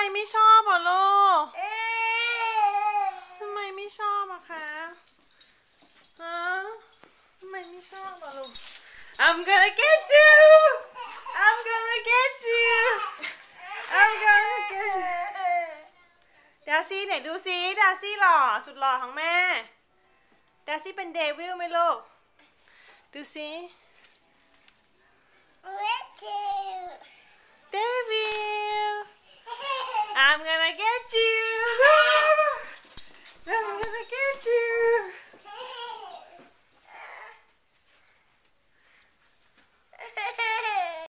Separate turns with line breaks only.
ไมไม่ชอบอ่ะลูกทำไมไม่ชอบอ่ะคะฮะทำไมไม่ชอบอ่ะลูก I'm gonna get you I'm gonna get
you I'm gonna get you ดาซี่เนี่ยดูซิดาซี่หล่อสุดหล่อของแม่ ดาซี่เป็นเดวิลไหมลูกดูซิ
I get you.